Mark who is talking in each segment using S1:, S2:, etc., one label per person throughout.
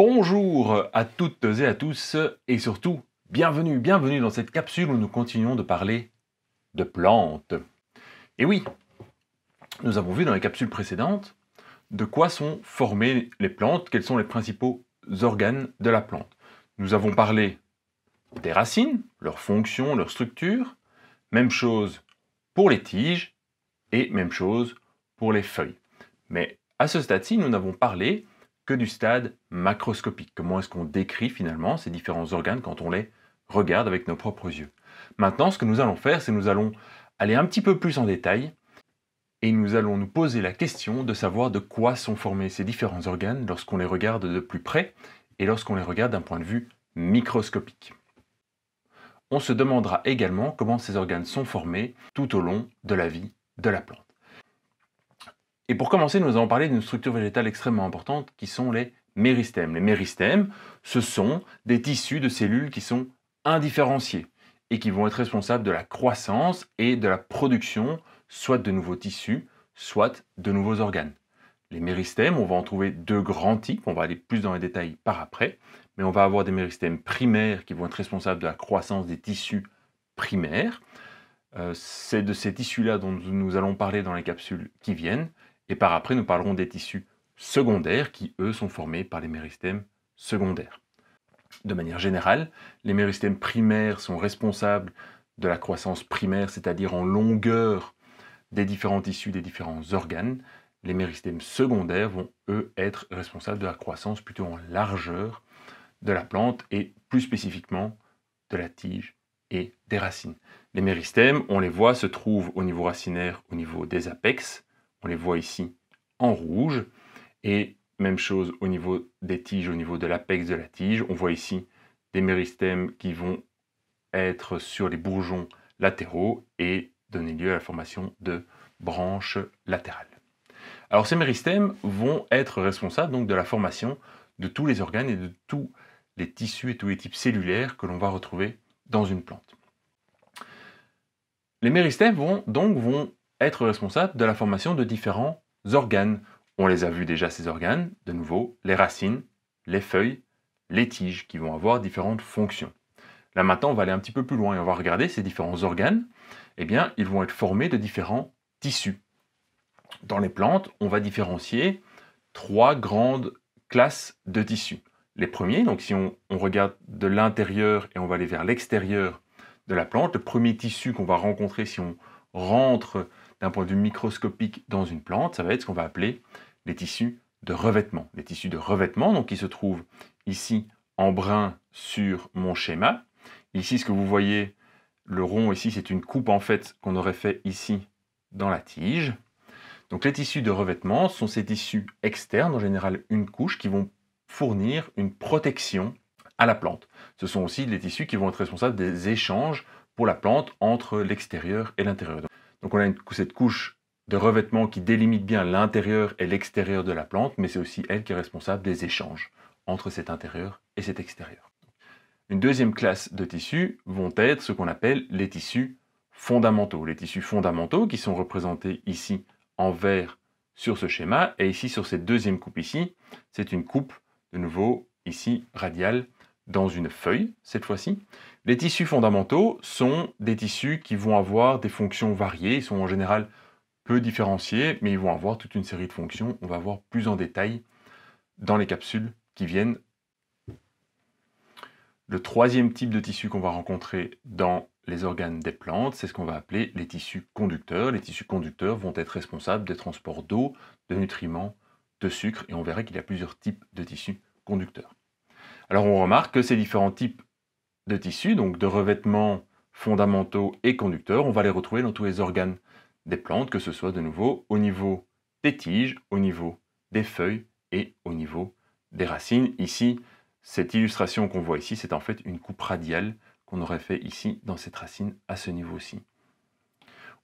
S1: Bonjour à toutes et à tous et surtout bienvenue, bienvenue dans cette capsule où nous continuons de parler de plantes. Et oui, nous avons vu dans les capsules précédentes de quoi sont formées les plantes, quels sont les principaux organes de la plante. Nous avons parlé des racines, leurs fonctions, leur structure, même chose pour les tiges et même chose pour les feuilles. Mais à ce stade-ci, nous n'avons parlé que du stade macroscopique. Comment est-ce qu'on décrit finalement ces différents organes quand on les regarde avec nos propres yeux Maintenant, ce que nous allons faire, c'est nous allons aller un petit peu plus en détail et nous allons nous poser la question de savoir de quoi sont formés ces différents organes lorsqu'on les regarde de plus près et lorsqu'on les regarde d'un point de vue microscopique. On se demandera également comment ces organes sont formés tout au long de la vie de la plante. Et pour commencer, nous allons parler d'une structure végétale extrêmement importante qui sont les méristèmes. Les méristèmes, ce sont des tissus de cellules qui sont indifférenciés et qui vont être responsables de la croissance et de la production soit de nouveaux tissus, soit de nouveaux organes. Les méristèmes, on va en trouver deux grands types, on va aller plus dans les détails par après, mais on va avoir des méristèmes primaires qui vont être responsables de la croissance des tissus primaires. Euh, c'est de ces tissus-là dont nous allons parler dans les capsules qui viennent, et par après, nous parlerons des tissus secondaires qui, eux, sont formés par les méristèmes secondaires. De manière générale, les méristèmes primaires sont responsables de la croissance primaire, c'est-à-dire en longueur des différents tissus, des différents organes. Les méristèmes secondaires vont, eux, être responsables de la croissance plutôt en largeur de la plante et plus spécifiquement de la tige et des racines. Les méristèmes, on les voit, se trouvent au niveau racinaire, au niveau des apex, on les voit ici en rouge. Et même chose au niveau des tiges, au niveau de l'apex de la tige. On voit ici des méristèmes qui vont être sur les bourgeons latéraux et donner lieu à la formation de branches latérales. Alors ces méristèmes vont être responsables donc de la formation de tous les organes et de tous les tissus et tous les types cellulaires que l'on va retrouver dans une plante. Les méristèmes vont donc vont être responsable de la formation de différents organes. On les a vus déjà, ces organes, de nouveau, les racines, les feuilles, les tiges, qui vont avoir différentes fonctions. Là maintenant, on va aller un petit peu plus loin et on va regarder ces différents organes. Eh bien, ils vont être formés de différents tissus. Dans les plantes, on va différencier trois grandes classes de tissus. Les premiers, donc si on, on regarde de l'intérieur et on va aller vers l'extérieur de la plante, le premier tissu qu'on va rencontrer si on rentre d'un point de vue microscopique dans une plante, ça va être ce qu'on va appeler les tissus de revêtement. Les tissus de revêtement, donc qui se trouvent ici en brun sur mon schéma. Ici, ce que vous voyez, le rond ici, c'est une coupe en fait qu'on aurait fait ici dans la tige. Donc les tissus de revêtement sont ces tissus externes, en général une couche, qui vont fournir une protection à la plante. Ce sont aussi les tissus qui vont être responsables des échanges pour la plante entre l'extérieur et l'intérieur. Donc on a une, cette couche de revêtement qui délimite bien l'intérieur et l'extérieur de la plante, mais c'est aussi elle qui est responsable des échanges entre cet intérieur et cet extérieur. Une deuxième classe de tissus vont être ce qu'on appelle les tissus fondamentaux. Les tissus fondamentaux qui sont représentés ici en vert sur ce schéma et ici sur cette deuxième coupe ici, c'est une coupe de nouveau ici radiale dans une feuille, cette fois-ci. Les tissus fondamentaux sont des tissus qui vont avoir des fonctions variées, ils sont en général peu différenciés, mais ils vont avoir toute une série de fonctions, on va voir plus en détail dans les capsules qui viennent. Le troisième type de tissu qu'on va rencontrer dans les organes des plantes, c'est ce qu'on va appeler les tissus conducteurs. Les tissus conducteurs vont être responsables des transports d'eau, de nutriments, de sucre, et on verra qu'il y a plusieurs types de tissus conducteurs. Alors on remarque que ces différents types de tissus, donc de revêtements fondamentaux et conducteurs, on va les retrouver dans tous les organes des plantes, que ce soit de nouveau au niveau des tiges, au niveau des feuilles et au niveau des racines. Ici, cette illustration qu'on voit ici, c'est en fait une coupe radiale qu'on aurait fait ici dans cette racine à ce niveau-ci.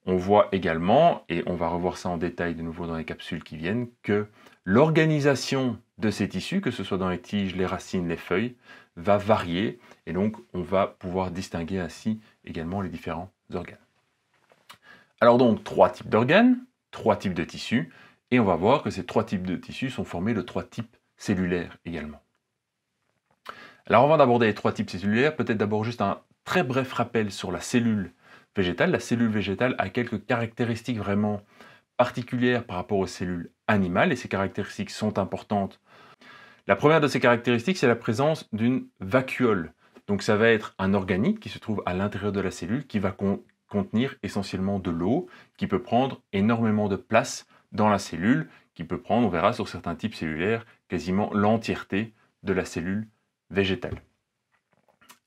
S1: On voit également, et on va revoir ça en détail de nouveau dans les capsules qui viennent, que l'organisation de ces tissus, que ce soit dans les tiges, les racines, les feuilles, va varier. Et donc, on va pouvoir distinguer ainsi également les différents organes. Alors donc, trois types d'organes, trois types de tissus, et on va voir que ces trois types de tissus sont formés de trois types cellulaires également. Alors avant d'aborder les trois types cellulaires, peut-être d'abord juste un très bref rappel sur la cellule la cellule végétale a quelques caractéristiques vraiment particulières par rapport aux cellules animales et ces caractéristiques sont importantes. La première de ces caractéristiques, c'est la présence d'une vacuole. Donc ça va être un organite qui se trouve à l'intérieur de la cellule qui va contenir essentiellement de l'eau, qui peut prendre énormément de place dans la cellule, qui peut prendre, on verra sur certains types cellulaires, quasiment l'entièreté de la cellule végétale.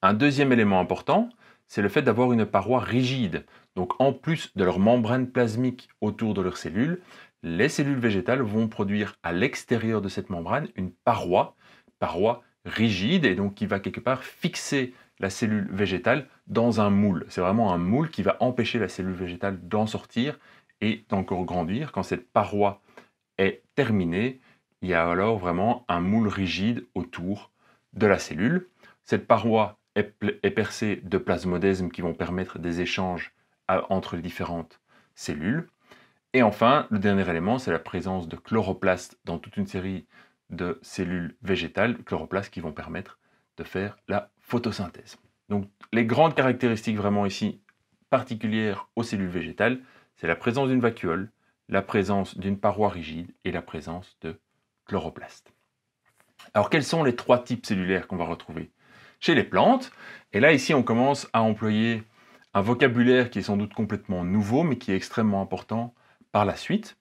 S1: Un deuxième élément important, c'est le fait d'avoir une paroi rigide. Donc en plus de leur membrane plasmique autour de leurs cellule, les cellules végétales vont produire à l'extérieur de cette membrane une paroi, paroi rigide, et donc qui va quelque part fixer la cellule végétale dans un moule. C'est vraiment un moule qui va empêcher la cellule végétale d'en sortir et d'encore grandir. Quand cette paroi est terminée, il y a alors vraiment un moule rigide autour de la cellule. Cette paroi est percée de plasmodesmes qui vont permettre des échanges entre les différentes cellules. Et enfin, le dernier élément, c'est la présence de chloroplastes dans toute une série de cellules végétales, chloroplastes qui vont permettre de faire la photosynthèse. Donc les grandes caractéristiques vraiment ici particulières aux cellules végétales, c'est la présence d'une vacuole, la présence d'une paroi rigide et la présence de chloroplastes. Alors quels sont les trois types cellulaires qu'on va retrouver chez les plantes. Et là, ici, on commence à employer un vocabulaire qui est sans doute complètement nouveau, mais qui est extrêmement important par la suite.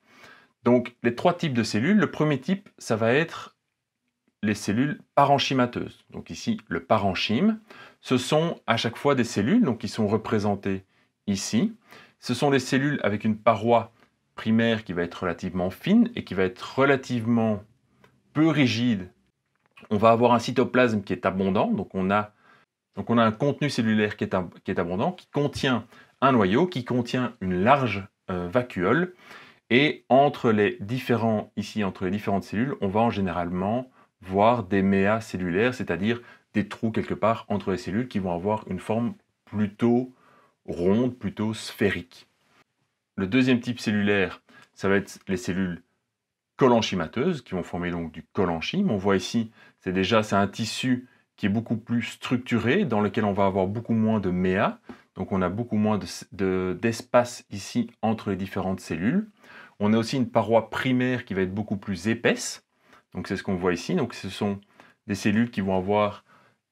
S1: Donc, les trois types de cellules. Le premier type, ça va être les cellules parenchymateuses. Donc ici, le parenchyme. Ce sont à chaque fois des cellules donc, qui sont représentées ici. Ce sont des cellules avec une paroi primaire qui va être relativement fine et qui va être relativement peu rigide on va avoir un cytoplasme qui est abondant, donc on a, un contenu cellulaire qui est, abondant, qui contient un noyau, qui contient une large euh, vacuole, et entre les différents, ici, entre les différentes cellules, on va en généralement voir des méas cellulaires, c'est-à-dire des trous quelque part entre les cellules qui vont avoir une forme plutôt ronde, plutôt sphérique. Le deuxième type cellulaire, ça va être les cellules colenchymateuses qui vont former donc du collenchyme. On voit ici, c'est déjà c'est un tissu qui est beaucoup plus structuré, dans lequel on va avoir beaucoup moins de méa, donc on a beaucoup moins d'espace ici entre les différentes cellules. On a aussi une paroi primaire qui va être beaucoup plus épaisse, donc c'est ce qu'on voit ici. Donc ce sont des cellules qui vont avoir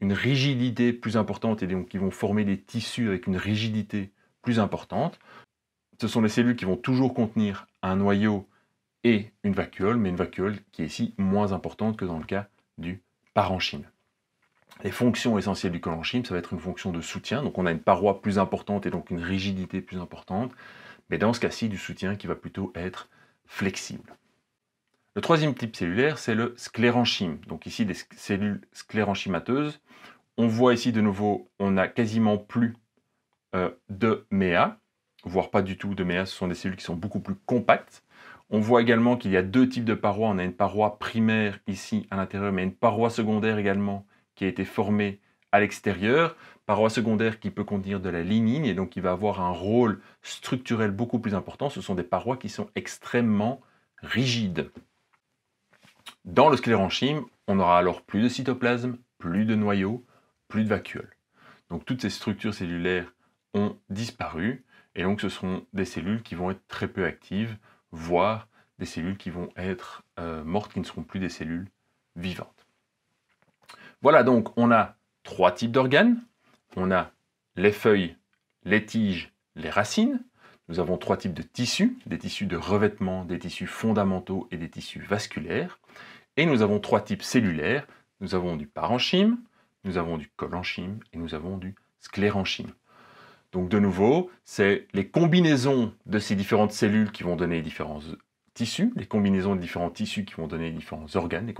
S1: une rigidité plus importante et donc qui vont former des tissus avec une rigidité plus importante. Ce sont des cellules qui vont toujours contenir un noyau et une vacuole, mais une vacuole qui est ici moins importante que dans le cas du parenchyme. Les fonctions essentielles du colenchyme, ça va être une fonction de soutien, donc on a une paroi plus importante et donc une rigidité plus importante, mais dans ce cas-ci, du soutien qui va plutôt être flexible. Le troisième type cellulaire, c'est le sclérenchyme, donc ici des cellules sclérenchymateuses. On voit ici de nouveau, on a quasiment plus euh, de méa, voire pas du tout de méa, ce sont des cellules qui sont beaucoup plus compactes, on voit également qu'il y a deux types de parois. On a une paroi primaire ici à l'intérieur, mais une paroi secondaire également qui a été formée à l'extérieur. Paroi secondaire qui peut contenir de la lignine et donc qui va avoir un rôle structurel beaucoup plus important. Ce sont des parois qui sont extrêmement rigides. Dans le sclérenchyme, on aura alors plus de cytoplasme, plus de noyaux, plus de vacuoles. Donc toutes ces structures cellulaires ont disparu et donc ce seront des cellules qui vont être très peu actives voire des cellules qui vont être euh, mortes, qui ne seront plus des cellules vivantes. Voilà donc, on a trois types d'organes. On a les feuilles, les tiges, les racines. Nous avons trois types de tissus, des tissus de revêtement, des tissus fondamentaux et des tissus vasculaires. Et nous avons trois types cellulaires. Nous avons du parenchyme, nous avons du colenchyme et nous avons du sclérenchyme. Donc de nouveau, c'est les combinaisons de ces différentes cellules qui vont donner différents tissus, les combinaisons de différents tissus qui vont donner différents organes, les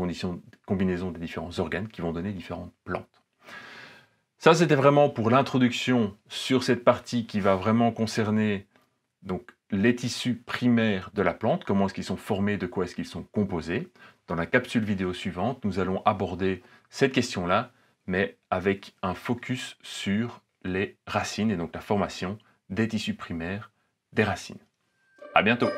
S1: combinaisons des différents organes qui vont donner différentes plantes. Ça, c'était vraiment pour l'introduction sur cette partie qui va vraiment concerner donc, les tissus primaires de la plante, comment est-ce qu'ils sont formés, de quoi est-ce qu'ils sont composés. Dans la capsule vidéo suivante, nous allons aborder cette question-là, mais avec un focus sur les racines et donc la formation des tissus primaires des racines. À bientôt!